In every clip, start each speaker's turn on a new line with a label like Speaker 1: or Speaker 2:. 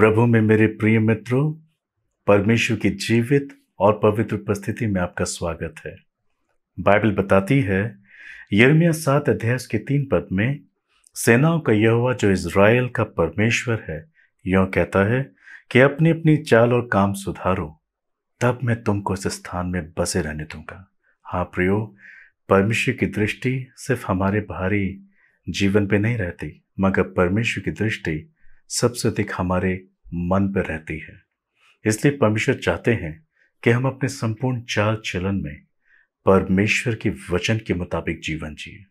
Speaker 1: प्रभु में मेरे प्रिय मित्रों परमेश्वर की जीवित और पवित्र उपस्थिति में आपका स्वागत है बाइबल बताती है यर्मिया सात अध्याय के तीन पद में सेनाओं का यह हुआ जो इज़राइल का परमेश्वर है यह कहता है कि अपनी अपनी चाल और काम सुधारो तब मैं तुमको इस स्थान में बसे रहने दूंगा हाँ प्रियो परमेश्वर की दृष्टि सिर्फ हमारे बाहरी जीवन पे नहीं रहती मगर परमेश्वर की दृष्टि सबसे अधिक हमारे मन पर रहती है इसलिए परमेश्वर चाहते हैं कि हम अपने संपूर्ण चाल चलन में परमेश्वर के वचन के मुताबिक जीवन जिए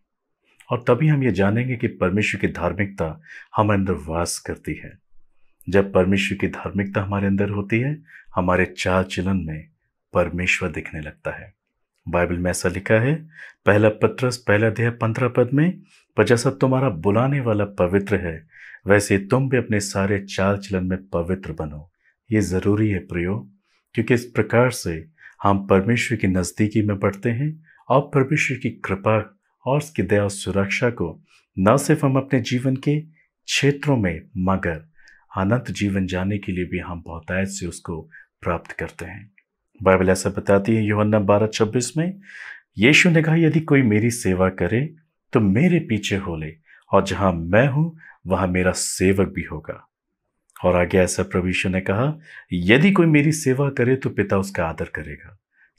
Speaker 1: और तभी हम ये जानेंगे कि परमेश्वर की धार्मिकता हमारे अंदर वास करती है जब परमेश्वर की धार्मिकता हमारे अंदर होती है हमारे चाल चलन में परमेश्वर दिखने लगता है बाइबल में ऐसा लिखा है पहला पत्रस पहला अध्याय पंद्रह पद में पर जैसा तुम्हारा बुलाने वाला पवित्र है वैसे तुम भी अपने सारे चाल चलन में पवित्र बनो ये ज़रूरी है प्रियो क्योंकि इस प्रकार से हम परमेश्वर की नज़दीकी में बढ़ते हैं और परमेश्वर की कृपा और उसकी दया और सुरक्षा को न सिर्फ हम अपने जीवन के क्षेत्रों में मगर अनंत जीवन जाने के लिए भी हम बहुतायत से उसको प्राप्त करते हैं बाइबल ऐसा बताती है योहन्ना बारह छब्बीस में यीशु ने कहा यदि कोई मेरी सेवा करे तो मेरे पीछे हो ले और जहां मैं हूं वहां मेरा सेवक भी होगा और आगे ऐसा प्रवीषु ने कहा यदि कोई मेरी सेवा करे तो पिता उसका आदर करेगा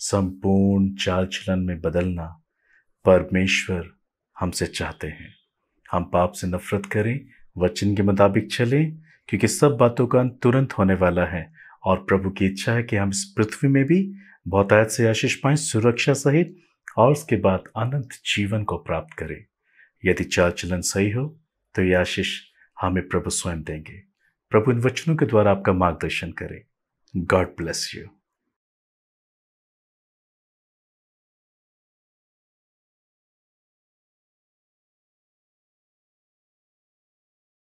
Speaker 1: संपूर्ण चाल चलन में बदलना परमेश्वर हमसे चाहते हैं हम पाप से नफरत करें वचन के मुताबिक चलें क्योंकि सब बातों का अंत तुरंत होने वाला है और प्रभु की इच्छा है कि हम इस पृथ्वी में भी बहुतायत से आशीष पाए सुरक्षा सहित और उसके बाद अनंत जीवन को प्राप्त करें यदि चाल चलन सही हो तो ये आशीष हमें प्रभु स्वयं देंगे प्रभु इन वचनों के द्वारा आपका मार्गदर्शन करें गॉड ब्लेस यू